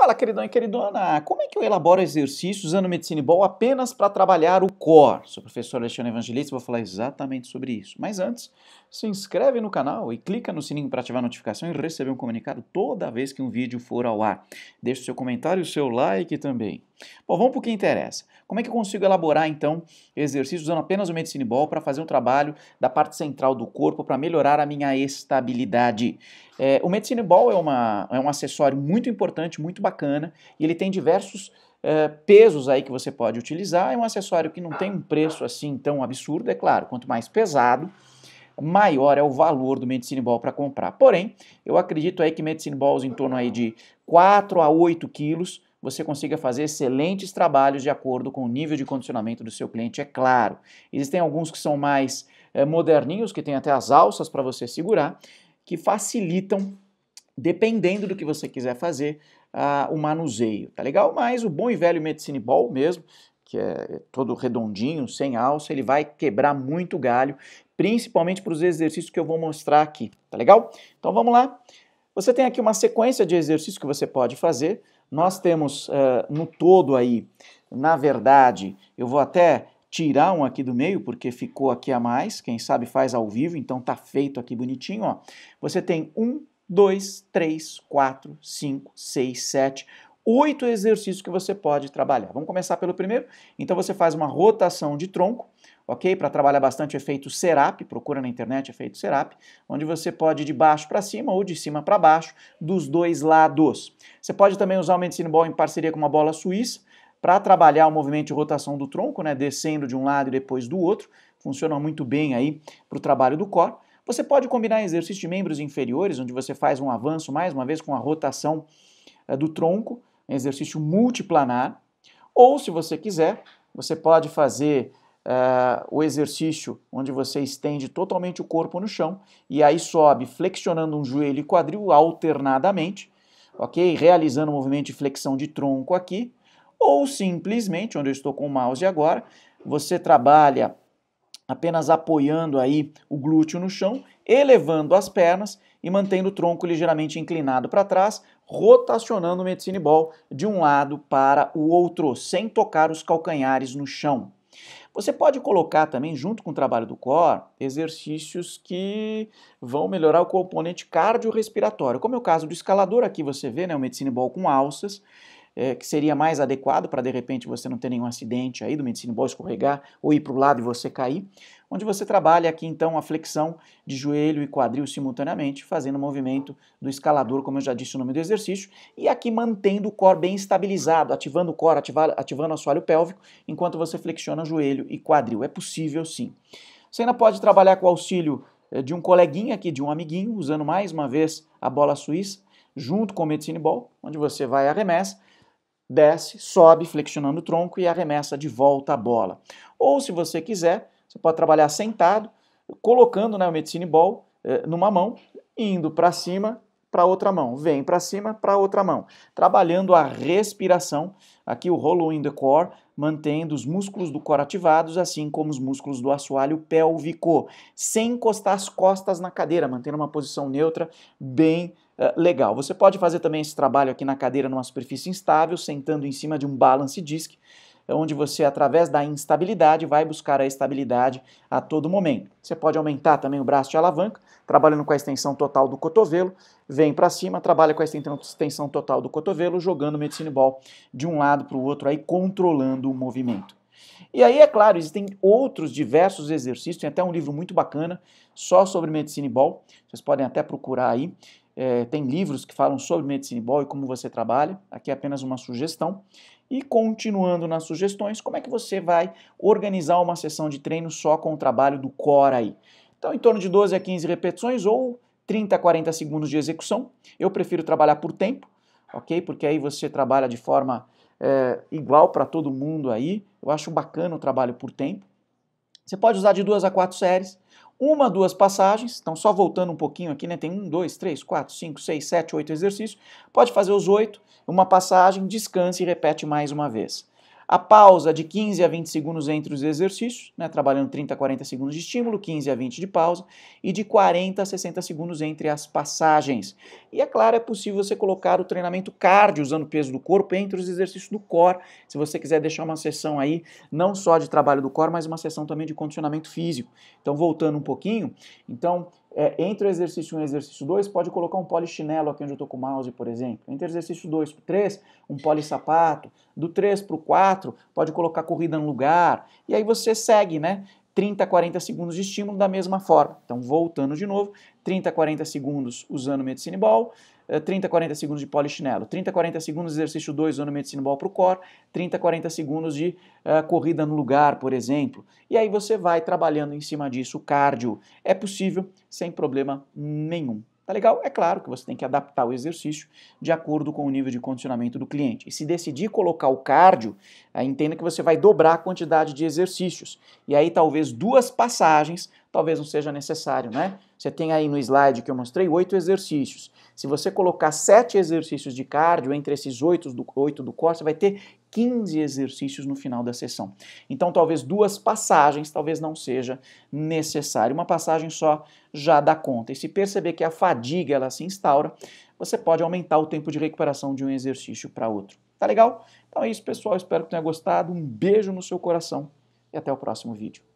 Fala, queridão e queridona! Como é que eu elaboro exercícios usando Medicine Ball apenas para trabalhar o core? Sou o professor Alexandre Evangelista e vou falar exatamente sobre isso. Mas antes, se inscreve no canal e clica no sininho para ativar a notificação e receber um comunicado toda vez que um vídeo for ao ar. Deixe seu comentário e o seu like também. Bom, vamos para o que interessa. Como é que eu consigo elaborar, então, exercícios usando apenas o medicine ball para fazer um trabalho da parte central do corpo para melhorar a minha estabilidade? É, o medicine ball é, uma, é um acessório muito importante, muito bacana, e ele tem diversos é, pesos aí que você pode utilizar. É um acessório que não tem um preço assim tão absurdo, é claro. Quanto mais pesado, maior é o valor do Medicine Ball para comprar. Porém, eu acredito aí que Medicine Balls em torno aí de 4 a 8 quilos você consiga fazer excelentes trabalhos de acordo com o nível de condicionamento do seu cliente, é claro. Existem alguns que são mais é, moderninhos, que tem até as alças para você segurar, que facilitam, dependendo do que você quiser fazer, a, o manuseio, tá legal? Mas o bom e velho medicine ball mesmo, que é todo redondinho, sem alça, ele vai quebrar muito galho, principalmente para os exercícios que eu vou mostrar aqui, tá legal? Então vamos lá. Você tem aqui uma sequência de exercícios que você pode fazer. Nós temos uh, no todo aí, na verdade, eu vou até tirar um aqui do meio, porque ficou aqui a mais, quem sabe faz ao vivo, então tá feito aqui bonitinho, ó. Você tem um, dois, três, quatro, cinco, seis, sete, oito exercícios que você pode trabalhar. Vamos começar pelo primeiro? Então você faz uma rotação de tronco, ok? Para trabalhar bastante o efeito Serap, procura na internet efeito Serap, onde você pode ir de baixo para cima ou de cima para baixo, dos dois lados. Você pode também usar o medicine ball em parceria com uma bola suíça, para trabalhar o movimento de rotação do tronco, né, descendo de um lado e depois do outro, funciona muito bem aí para o trabalho do core. Você pode combinar exercícios de membros inferiores, onde você faz um avanço mais uma vez com a rotação é, do tronco, exercício multiplanar. Ou, se você quiser, você pode fazer uh, o exercício onde você estende totalmente o corpo no chão e aí sobe flexionando um joelho e quadril alternadamente, ok? Realizando o movimento de flexão de tronco aqui, ou simplesmente, onde eu estou com o mouse agora, você trabalha apenas apoiando aí o glúteo no chão, elevando as pernas e mantendo o tronco ligeiramente inclinado para trás, rotacionando o medicine ball de um lado para o outro, sem tocar os calcanhares no chão. Você pode colocar também, junto com o trabalho do core, exercícios que vão melhorar o componente cardiorrespiratório, como é o caso do escalador. Aqui você vê né, o medicine ball com alças é, que seria mais adequado para de repente você não ter nenhum acidente aí do medicina ball escorregar ou ir para o lado e você cair, onde você trabalha aqui então a flexão de joelho e quadril simultaneamente, fazendo o movimento do escalador, como eu já disse o no nome do exercício, e aqui mantendo o core bem estabilizado, ativando o core, ativando, ativando o assoalho pélvico, enquanto você flexiona joelho e quadril. É possível sim. Você ainda pode trabalhar com o auxílio eh, de um coleguinha aqui, de um amiguinho, usando mais uma vez a bola suíça, junto com o medicine ball, onde você vai arremessa, desce, sobe, flexionando o tronco e arremessa de volta a bola. Ou, se você quiser, você pode trabalhar sentado, colocando né, o medicine ball eh, numa mão, indo para cima, para outra mão, vem para cima, para outra mão, trabalhando a respiração, aqui o rolling in the core, mantendo os músculos do core ativados, assim como os músculos do assoalho pélvico, sem encostar as costas na cadeira, mantendo uma posição neutra bem eh, legal. Você pode fazer também esse trabalho aqui na cadeira numa superfície instável, sentando em cima de um balance disk, eh, onde você, através da instabilidade, vai buscar a estabilidade a todo momento. Você pode aumentar também o braço de alavanca, trabalhando com a extensão total do cotovelo, vem para cima, trabalha com a extensão total do cotovelo, jogando o medicine ball de um lado para o outro, aí controlando o movimento. E aí, é claro, existem outros diversos exercícios, tem até um livro muito bacana só sobre medicine ball, vocês podem até procurar aí, é, tem livros que falam sobre Medicine Ball e como você trabalha. Aqui é apenas uma sugestão. E continuando nas sugestões, como é que você vai organizar uma sessão de treino só com o trabalho do core aí? Então, em torno de 12 a 15 repetições ou 30 a 40 segundos de execução. Eu prefiro trabalhar por tempo, ok? Porque aí você trabalha de forma é, igual para todo mundo aí. Eu acho bacana o trabalho por tempo. Você pode usar de duas a quatro séries uma, duas passagens, então só voltando um pouquinho aqui, né? Tem um, dois, três, quatro, cinco, seis, sete, oito exercícios. Pode fazer os oito, uma passagem, descanse e repete mais uma vez a pausa de 15 a 20 segundos entre os exercícios, né, trabalhando 30 a 40 segundos de estímulo, 15 a 20 de pausa, e de 40 a 60 segundos entre as passagens. E é claro, é possível você colocar o treinamento cardio, usando o peso do corpo, entre os exercícios do core, se você quiser deixar uma sessão aí, não só de trabalho do core, mas uma sessão também de condicionamento físico. Então, voltando um pouquinho, então é, entre o exercício 1 e o exercício 2, pode colocar um polichinelo aqui onde eu estou com o mouse, por exemplo. Entre o exercício 2 para o 3, um polissapato. Do 3 para o 4, pode colocar corrida no lugar. E aí você segue, né? 30 40 segundos de estímulo da mesma forma. Então, voltando de novo, 30 40 segundos usando medicine ball, 30 eh, 40 segundos de polichinelo, 30 40 segundos de exercício 2 usando medicine ball para o core, 30 40 segundos de uh, corrida no lugar, por exemplo. E aí você vai trabalhando em cima disso o cardio. É possível sem problema nenhum. Tá legal? É claro que você tem que adaptar o exercício de acordo com o nível de condicionamento do cliente. E se decidir colocar o cardio, entenda que você vai dobrar a quantidade de exercícios. E aí talvez duas passagens talvez não seja necessário, né? Você tem aí no slide que eu mostrei oito exercícios. Se você colocar sete exercícios de cardio entre esses oito do, oito do core, você vai ter 15 exercícios no final da sessão. Então, talvez duas passagens, talvez não seja necessário. Uma passagem só já dá conta. E se perceber que a fadiga ela se instaura, você pode aumentar o tempo de recuperação de um exercício para outro. Tá legal? Então é isso, pessoal. Espero que tenha gostado. Um beijo no seu coração e até o próximo vídeo.